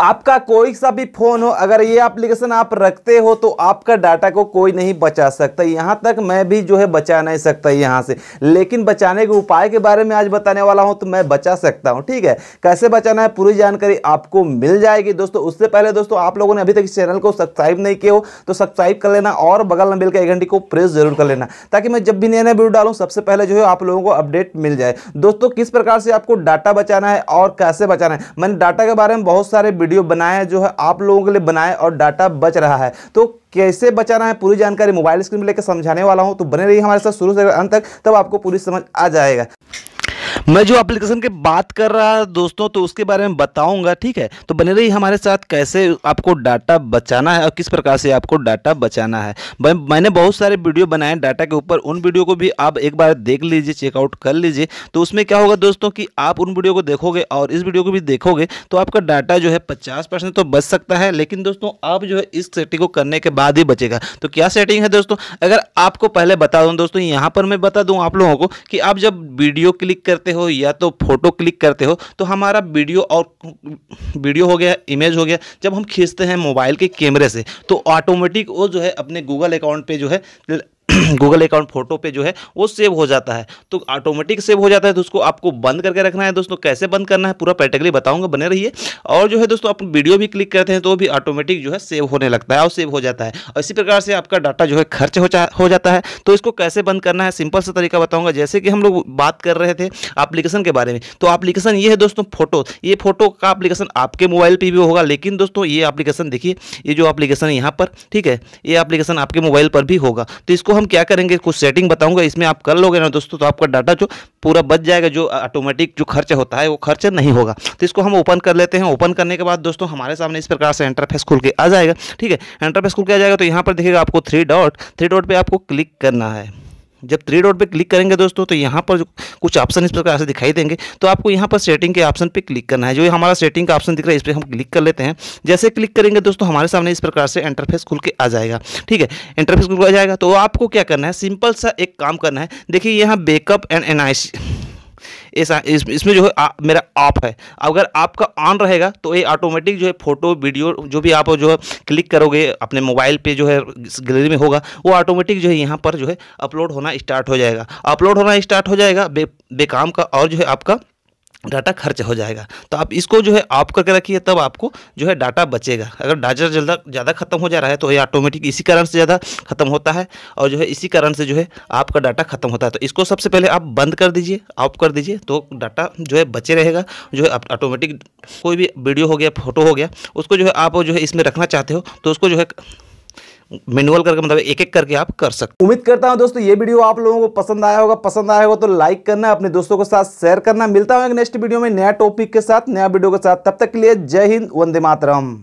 आपका कोई सा भी फ़ोन हो अगर ये एप्लीकेशन आप रखते हो तो आपका डाटा को कोई नहीं बचा सकता यहां तक मैं भी जो है बचा नहीं सकता यहां से लेकिन बचाने के उपाय के बारे में आज बताने वाला हूं तो मैं बचा सकता हूं ठीक है कैसे बचाना है पूरी जानकारी आपको मिल जाएगी दोस्तों उससे पहले दोस्तों आप लोगों ने अभी तक इस चैनल को सब्सक्राइब नहीं किया हो तो सब्सक्राइब कर लेना और बगल में बिल एक घंटी को प्रेस जरूर कर लेना ताकि मैं जब भी नया नया वीडियो डालूँ सबसे पहले जो है आप लोगों को अपडेट मिल जाए दोस्तों किस प्रकार से आपको डाटा बचाना है और कैसे बचाना है मैंने डाटा के बारे में बहुत सारे वीडियो बनाए जो है आप लोगों के लिए बनाए और डाटा बच रहा है तो कैसे बचाना है पूरी जानकारी मोबाइल स्क्रीन में लेकर समझाने वाला हूँ तो बने रहिए हमारे साथ शुरू से अंत तक तब आपको पूरी समझ आ जाएगा मैं जो एप्लीकेशन के बात कर रहा दोस्तों तो उसके बारे में बताऊंगा ठीक है तो बने रही हमारे साथ कैसे आपको डाटा बचाना है और किस प्रकार से आपको डाटा बचाना है मैंने बहुत सारे वीडियो बनाए डाटा के ऊपर उन वीडियो को भी आप एक बार देख लीजिए चेकआउट कर लीजिए तो उसमें क्या होगा दोस्तों कि आप उन वीडियो को देखोगे और इस वीडियो को भी देखोगे तो आपका डाटा जो है पचास तो बच सकता है लेकिन दोस्तों आप जो है इस सेटिंग को करने के बाद ही बचेगा तो क्या सेटिंग है दोस्तों अगर आपको पहले बता दूँ दोस्तों यहाँ पर मैं बता दूँ आप लोगों को कि आप जब वीडियो क्लिक करते हो हो या तो फोटो क्लिक करते हो तो हमारा वीडियो और वीडियो हो गया इमेज हो गया जब हम खींचते हैं मोबाइल के कैमरे से तो ऑटोमेटिक वो जो है अपने गूगल अकाउंट पर जो है गूगल अकाउंट फोटो पे जो है वो सेव हो जाता है तो ऑटोमेटिक सेव हो जाता है तो उसको आपको बंद करके रखना है दोस्तों कैसे बंद करना है पूरा प्रैक्टिकली बताऊंगा बने रहिए और जो है दोस्तों आप वीडियो भी क्लिक करते हैं तो भी ऑटोमेटिक जो है सेव होने लगता है और सेव हो जाता है और इसी प्रकार से आपका डाटा जो है खर्च हो जाता है तो इसको कैसे बंद करना है सिंपल सा तरीका बताऊँगा जैसे कि हम लोग बात कर रहे थे अप्लीकेशन के बारे में तो अप्लीकेशन ये है दोस्तों फोटो ये फोटो का अप्लीकेशन आपके मोबाइल पर भी होगा लेकिन दोस्तों ये अप्लीकेशन देखिए ये जो है यहाँ पर ठीक है ये अप्लीकेशन आपके मोबाइल पर भी होगा तो इसको हम क्या करेंगे कुछ सेटिंग बताऊंगा इसमें आप कर लोगे ना दोस्तों तो आपका डाटा जो पूरा बच जाएगा जो ऑटोमेटिक जो खर्च होता है वो खर्च नहीं होगा तो इसको हम ओपन कर लेते हैं ओपन करने के बाद दोस्तों हमारे सामने इस प्रकार से इंटरफेस खुल के आ जाएगा ठीक है इंटरफेस खुल के आ जाएगा तो यहाँ पर देखिएगा आपको थ्री डॉट थ्री डॉट पर आपको क्लिक करना है जब थ्री डॉट पे क्लिक करेंगे दोस्तों तो यहाँ पर कुछ ऑप्शन इस प्रकार से दिखाई देंगे तो आपको यहाँ पर सेटिंग के ऑप्शन पे क्लिक करना है जो हमारा सेटिंग का ऑप्शन दिख रहा है इस पर हम क्लिक कर लेते हैं जैसे क्लिक करेंगे दोस्तों हमारे सामने इस प्रकार से इंटरफेस खुल के आ जाएगा ठीक है इंटरफेस खुल के आ जाएगा तो आपको क्या करना है सिंपल सा एक काम करना है देखिए यहाँ बैकअप एंड एनाइस ऐसा इस इसमें जो है आ, मेरा आप है अगर आपका ऑन रहेगा तो ये ऑटोमेटिक जो है फोटो वीडियो जो भी आप जो है क्लिक करोगे अपने मोबाइल पे जो है गैलरी में होगा वो ऑटोमेटिक जो है यहाँ पर जो है अपलोड होना स्टार्ट हो जाएगा अपलोड होना स्टार्ट हो जाएगा बे बेकाम का और जो है आपका डाटा खर्च हो जाएगा तो आप इसको जो है ऑफ करके रखिए तब आपको जो है डाटा बचेगा अगर डाटा जल्दा ज़्यादा खत्म हो जा रहा है तो ये ऑटोमेटिक इसी कारण से ज़्यादा खत्म होता है और जो है इसी कारण से जो है आपका डाटा खत्म होता है तो इसको सबसे पहले आप बंद कर दीजिए ऑफ कर दीजिए तो डाटा जो है बचे रहेगा जो है ऑटोमेटिक कोई भी वीडियो हो गया फोटो हो गया उसको जो है आप जो है इसमें रखना चाहते हो तो उसको जो है मेनुअल करके मतलब एक एक करके आप कर सकते उम्मीद करता हूँ दोस्तों ये वीडियो आप लोगों को पसंद आया होगा पसंद आया होगा तो लाइक करना अपने दोस्तों के साथ शेयर करना मिलता हूँ नेक्स्ट वीडियो में नया टॉपिक के साथ नया वीडियो के साथ तब तक के लिए जय हिंद वंदे मातरम